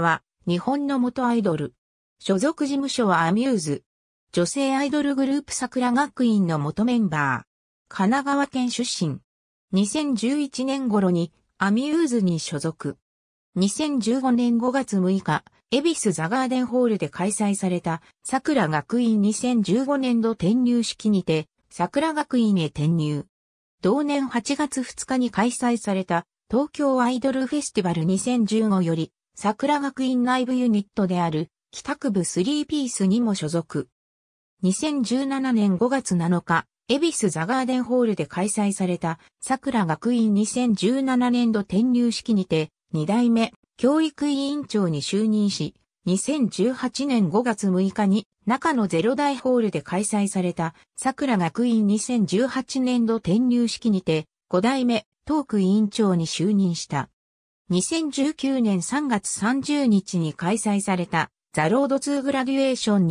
は日本の元アイドル。所属事務所はアミューズ。女性アイドルグループ桜学院の元メンバー。神奈川県出身。2011年頃にアミューズに所属。2015年5月6日、エビスザガーデンホールで開催された桜学院2015年度転入式にて桜学院へ転入。同年8月2日に開催された東京アイドルフェスティバル2015より桜学院内部ユニットである帰宅部3ピースにも所属。2017年5月7日、恵比寿ザガーデンホールで開催された桜学院2017年度転入式にて2代目教育委員長に就任し、2018年5月6日に中野ゼロ大ホールで開催された桜学院2018年度転入式にて5代目トーク委員長に就任した。2019年3月30日に開催された、ザ・ロード・2グラデュエーション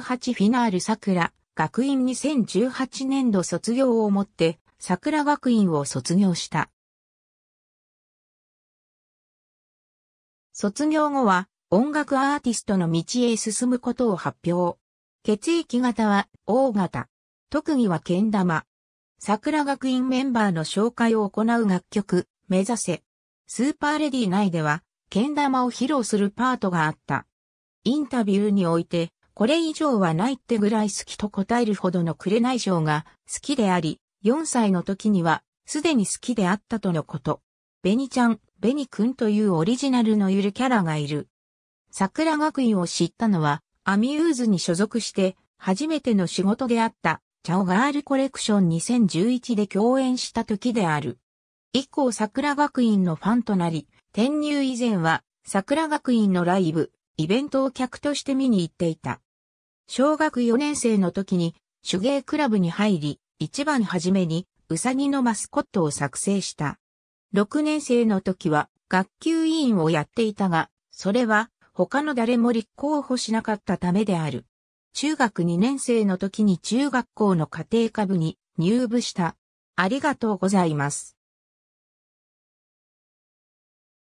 2018フィナール桜、学院2018年度卒業をもって、桜学院を卒業した。卒業後は、音楽アーティストの道へ進むことを発表。血液型は、O 型。特技は剣玉。桜学院メンバーの紹介を行う楽曲、目指せ。スーパーレディ内では、けん玉を披露するパートがあった。インタビューにおいて、これ以上はないってぐらい好きと答えるほどの紅賞が好きであり、4歳の時にはすでに好きであったとのこと。ベニちゃん、ベニくんというオリジナルのゆるキャラがいる。桜学院を知ったのは、アミューズに所属して、初めての仕事であった、チャオガールコレクション2011で共演した時である。以降桜学院のファンとなり、転入以前は桜学院のライブ、イベントを客として見に行っていた。小学4年生の時に手芸クラブに入り、一番初めにうさぎのマスコットを作成した。6年生の時は学級委員をやっていたが、それは他の誰も立候補しなかったためである。中学2年生の時に中学校の家庭科部に入部した。ありがとうございます。